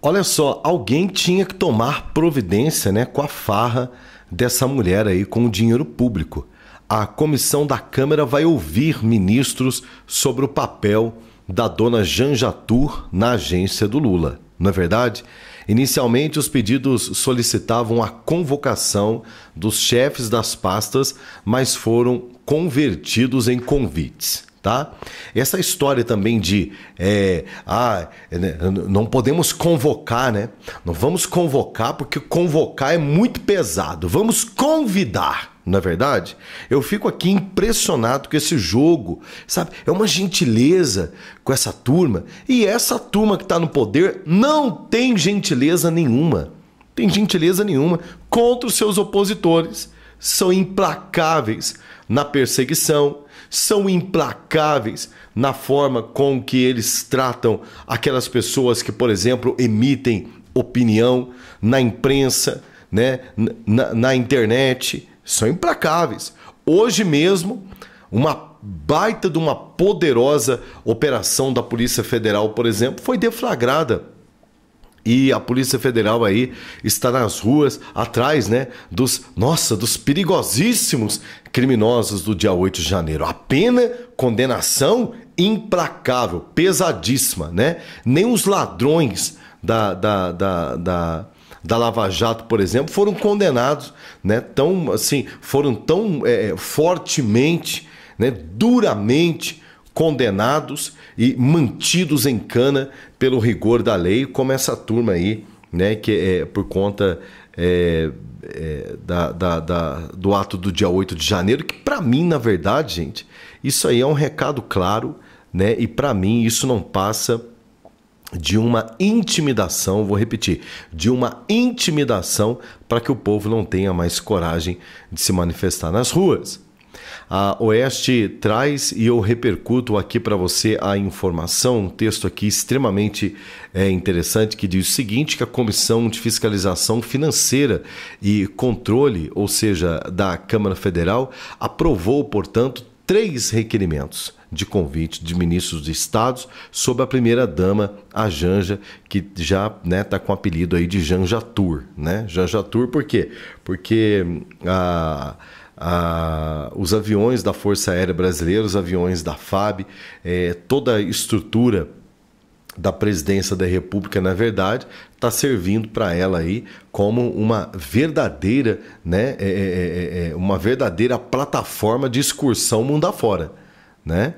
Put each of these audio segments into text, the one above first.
Olha só, alguém tinha que tomar providência né, com a farra dessa mulher aí com o dinheiro público. A comissão da Câmara vai ouvir ministros sobre o papel da dona Janja Tur na agência do Lula. Não é verdade? Inicialmente, os pedidos solicitavam a convocação dos chefes das pastas, mas foram convertidos em convites tá? Essa história também de é, ah, né, não podemos convocar, né? Não vamos convocar porque convocar é muito pesado. Vamos convidar. Na é verdade, eu fico aqui impressionado com esse jogo, sabe? É uma gentileza com essa turma e essa turma que está no poder não tem gentileza nenhuma, tem gentileza nenhuma contra os seus opositores, são implacáveis na perseguição, são implacáveis na forma com que eles tratam aquelas pessoas que, por exemplo, emitem opinião na imprensa, né? na, na internet. São implacáveis. Hoje mesmo, uma baita de uma poderosa operação da Polícia Federal, por exemplo, foi deflagrada e a Polícia Federal aí está nas ruas atrás, né, dos, nossa, dos perigosíssimos criminosos do dia 8 de janeiro. A pena, condenação implacável, pesadíssima, né? Nem os ladrões da, da, da, da da Lava Jato, por exemplo, foram condenados, né? Tão assim, foram tão é, fortemente, né? Duramente condenados e mantidos em cana pelo rigor da lei, como essa turma aí, né, que é por conta é, é, da, da, da, do ato do dia 8 de janeiro, que para mim, na verdade, gente, isso aí é um recado claro, né? E para mim isso não passa de uma intimidação, vou repetir, de uma intimidação para que o povo não tenha mais coragem de se manifestar nas ruas. A Oeste traz e eu repercuto aqui para você a informação, um texto aqui extremamente é, interessante que diz o seguinte: que a Comissão de Fiscalização Financeira e Controle, ou seja, da Câmara Federal, aprovou, portanto, três requerimentos de convite de ministros de estados sob a primeira dama, a Janja, que já né, tá com o apelido aí de Janja Tour, né? Janja Tour por quê? Porque hum, a a, os aviões da Força Aérea Brasileira, os aviões da FAB, é, toda a estrutura da presidência da República, na verdade, está servindo para ela aí como uma verdadeira, né, é é, é, é, é, uma verdadeira plataforma de excursão mundo afora, né?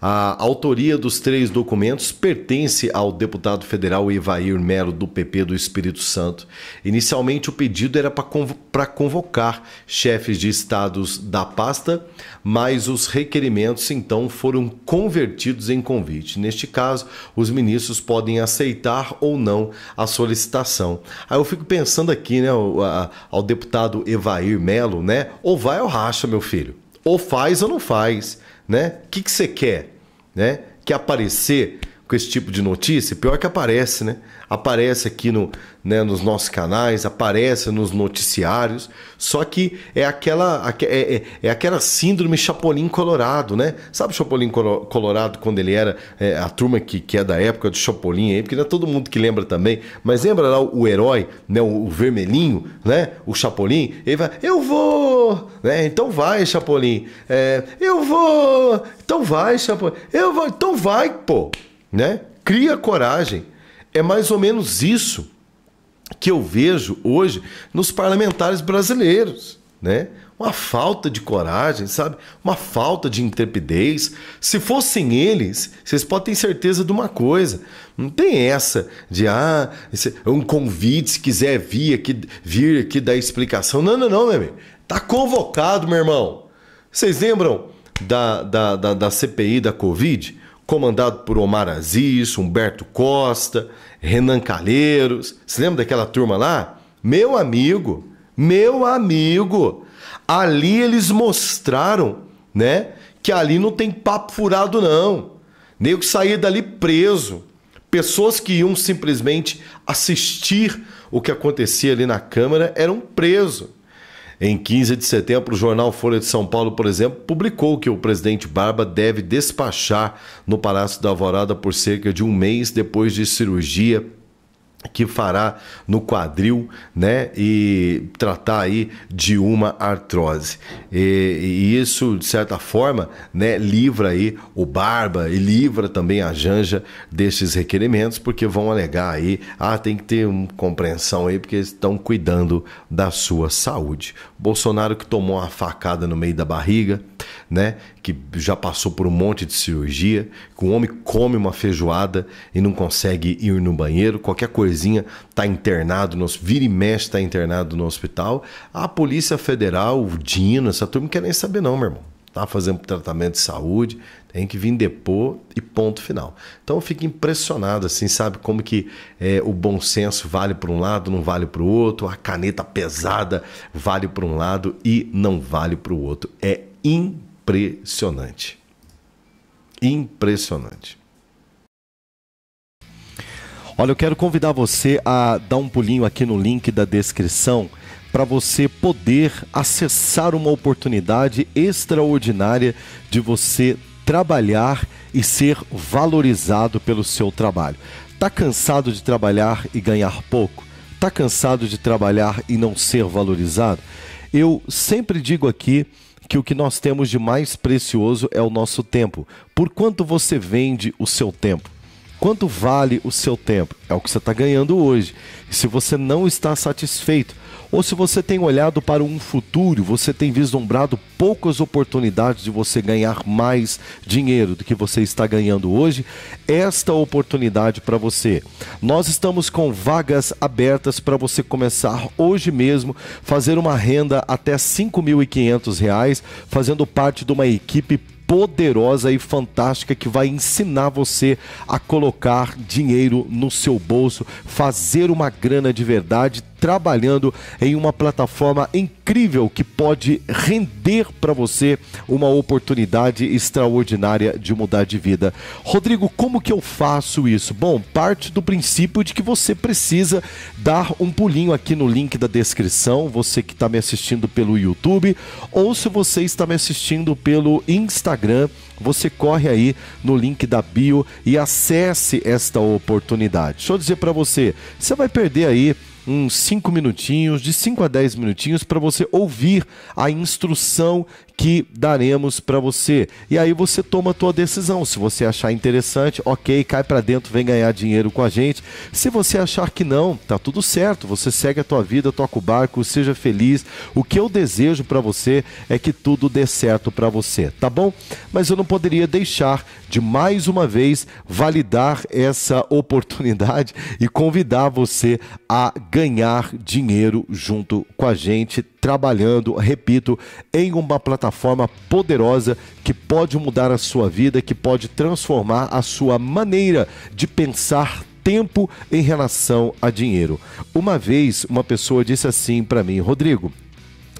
A autoria dos três documentos pertence ao deputado federal Evair Melo, do PP do Espírito Santo. Inicialmente, o pedido era para convocar chefes de estados da pasta, mas os requerimentos então foram convertidos em convite. Neste caso, os ministros podem aceitar ou não a solicitação. Aí eu fico pensando aqui, né, ao, ao deputado Evair Melo, né? Ou vai ou racha, meu filho. Ou faz ou não faz, né? O que, que você quer, né? Que aparecer? com esse tipo de notícia, pior que aparece, né? Aparece aqui no, né, nos nossos canais, aparece nos noticiários, só que é aquela, é, é, é aquela síndrome Chapolin Colorado, né? Sabe o Chapolin Colorado quando ele era é, a turma que, que é da época do Chapolin aí, porque não é todo mundo que lembra também, mas lembra lá o, o herói, né, o, o, vermelhinho, né? O Chapolin, ele vai, eu vou, né? Então vai, Chapolin, é, eu vou, então vai, Chapolin, eu vou, então vai, pô né? Cria coragem. É mais ou menos isso que eu vejo hoje nos parlamentares brasileiros, né? Uma falta de coragem, sabe? Uma falta de intrepidez. Se fossem eles, vocês podem ter certeza de uma coisa. Não tem essa de ah, é um convite se quiser vir aqui, vir aqui dar explicação. Não, não, não, meu amigo. Tá convocado, meu irmão. Vocês lembram da, da, da, da CPI da Covid? comandado por Omar Aziz, Humberto Costa, Renan Calheiros. Se lembra daquela turma lá? Meu amigo, meu amigo, ali eles mostraram, né, que ali não tem papo furado não. Nego que sair dali preso. Pessoas que iam simplesmente assistir o que acontecia ali na Câmara eram presos. Em 15 de setembro, o jornal Folha de São Paulo, por exemplo, publicou que o presidente Barba deve despachar no Palácio da Alvorada por cerca de um mês depois de cirurgia que fará no quadril, né, e tratar aí de uma artrose. E, e, isso, de certa forma, né, livra aí o Barba e livra também a Janja destes requerimentos, porque vão alegar aí, ah, tem que ter uma compreensão aí, porque estão cuidando da sua saúde. Bolsonaro que tomou uma facada no meio da barriga, né, que já passou por um monte de cirurgia, que o homem come uma feijoada e não consegue ir no banheiro, qualquer coisa coisinha, tá internado, nosso vira e mexe, tá internado no hospital. A Polícia Federal, o Dino, essa turma não quer nem saber, não, meu irmão. Tá fazendo tratamento de saúde, tem que vir depor e ponto final. Então eu fico impressionado, assim, sabe? Como que é, o bom senso vale para um lado, não vale para o outro, a caneta pesada vale para um lado e não vale para o outro. É impressionante. Impressionante. Olha, eu quero convidar você a dar um pulinho aqui no link da descrição para você poder acessar uma oportunidade extraordinária de você trabalhar e ser valorizado pelo seu trabalho. Tá cansado de trabalhar e ganhar pouco? Tá cansado de trabalhar e não ser valorizado? Eu sempre digo aqui que o que nós temos de mais precioso é o nosso tempo. Por quanto você vende o seu tempo? Quanto vale o seu tempo? É o que você está ganhando hoje. se você não está satisfeito, ou se você tem olhado para um futuro, você tem vislumbrado poucas oportunidades de você ganhar mais dinheiro do que você está ganhando hoje, esta oportunidade para você. Nós estamos com vagas abertas para você começar hoje mesmo, fazer uma renda até R$ 5.500, fazendo parte de uma equipe poderosa e fantástica que vai ensinar você a colocar dinheiro no seu bolso, fazer uma grana de verdade, trabalhando em uma plataforma incrível que pode render para você uma oportunidade extraordinária de mudar de vida. Rodrigo, como que eu faço isso? Bom, parte do princípio de que você precisa dar um pulinho aqui no link da descrição, você que está me assistindo pelo YouTube, ou se você está me assistindo pelo Instagram, você corre aí no link da bio e acesse esta oportunidade. Deixa eu dizer para você, você vai perder aí uns 5 minutinhos, de 5 a 10 minutinhos, para você ouvir a instrução que daremos para você. E aí você toma a tua decisão. Se você achar interessante, ok, cai para dentro, vem ganhar dinheiro com a gente. Se você achar que não, tá tudo certo. Você segue a tua vida, toca o barco, seja feliz. O que eu desejo para você é que tudo dê certo para você, tá bom? Mas eu não poderia deixar de mais uma vez validar essa oportunidade e convidar você a ganhar dinheiro junto com a gente trabalhando, repito, em uma plataforma poderosa que pode mudar a sua vida, que pode transformar a sua maneira de pensar tempo em relação a dinheiro. Uma vez uma pessoa disse assim para mim, Rodrigo,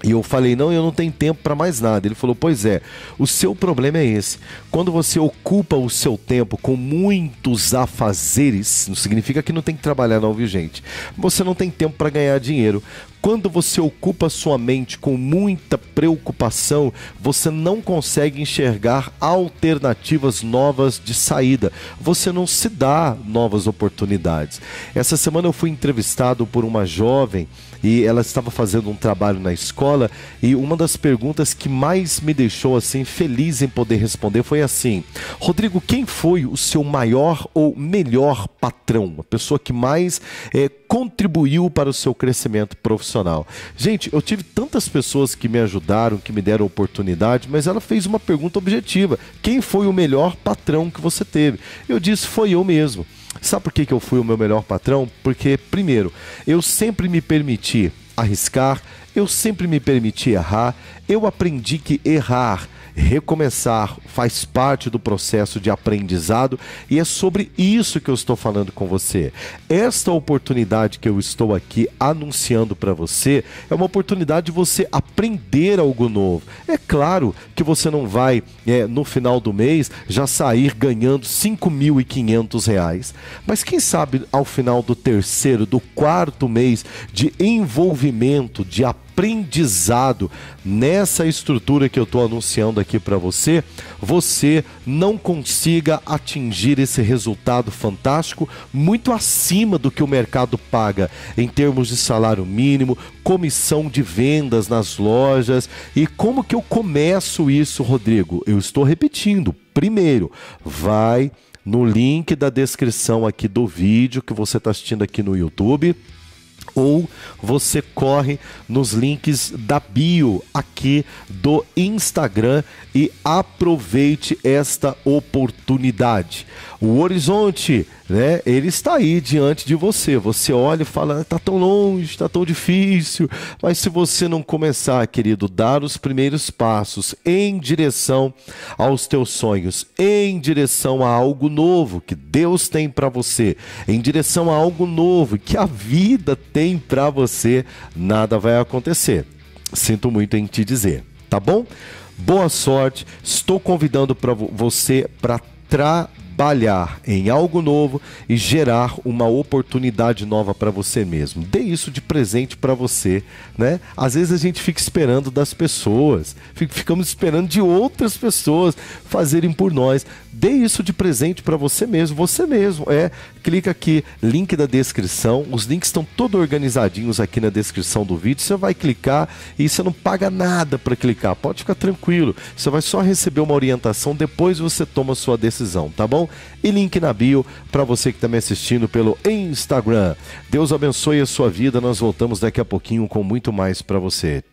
e eu falei, não, eu não tenho tempo para mais nada. Ele falou, pois é, o seu problema é esse. Quando você ocupa o seu tempo com muitos afazeres, não significa que não tem que trabalhar, não, viu, gente? Você não tem tempo para ganhar dinheiro. Quando você ocupa sua mente com muita preocupação, você não consegue enxergar alternativas novas de saída. Você não se dá novas oportunidades. Essa semana eu fui entrevistado por uma jovem e ela estava fazendo um trabalho na escola e uma das perguntas que mais me deixou assim feliz em poder responder foi assim: Rodrigo, quem foi o seu maior ou melhor patrão? A pessoa que mais é, contribuiu para o seu crescimento profissional? profissional. Gente, eu tive tantas pessoas que me ajudaram, que me deram oportunidade, mas ela fez uma pergunta objetiva: quem foi o melhor patrão que você teve? Eu disse: foi eu mesmo. Sabe por que, que eu fui o meu melhor patrão? Porque, primeiro, eu sempre me permiti arriscar, eu sempre me permiti errar, eu aprendi que errar Recomeçar faz parte do processo de aprendizado e é sobre isso que eu estou falando com você. Esta oportunidade que eu estou aqui anunciando para você é uma oportunidade de você aprender algo novo. É claro que você não vai, é, no final do mês, já sair ganhando 5.500 reais. Mas quem sabe ao final do terceiro, do quarto mês de envolvimento, de aprendizado, aprendizado. Nessa estrutura que eu estou anunciando aqui para você, você não consiga atingir esse resultado fantástico muito acima do que o mercado paga em termos de salário mínimo, comissão de vendas nas lojas. E como que eu começo isso, Rodrigo? Eu estou repetindo. Primeiro, vai no link da descrição aqui do vídeo que você está assistindo aqui no YouTube ou você corre nos links da bio aqui do Instagram e aproveite esta oportunidade. O Horizonte né? Ele está aí diante de você. Você olha e fala, está ah, tão longe, está tão difícil. Mas se você não começar, querido, dar os primeiros passos em direção aos teus sonhos, em direção a algo novo que Deus tem para você, em direção a algo novo que a vida tem para você, nada vai acontecer. Sinto muito em te dizer, tá bom? Boa sorte. Estou convidando para você para trabalhar trabalhar em algo novo e gerar uma oportunidade nova para você mesmo. Dê isso de presente para você, né? Às vezes a gente fica esperando das pessoas, ficamos esperando de outras pessoas fazerem por nós, Dê isso de presente para você mesmo, você mesmo. É, clica aqui, link da descrição. Os links estão todos organizadinhos aqui na descrição do vídeo. Você vai clicar e você não paga nada para clicar. Pode ficar tranquilo. Você vai só receber uma orientação depois você toma sua decisão, tá bom? E link na bio para você que está me assistindo pelo Instagram. Deus abençoe a sua vida. Nós voltamos daqui a pouquinho com muito mais para você.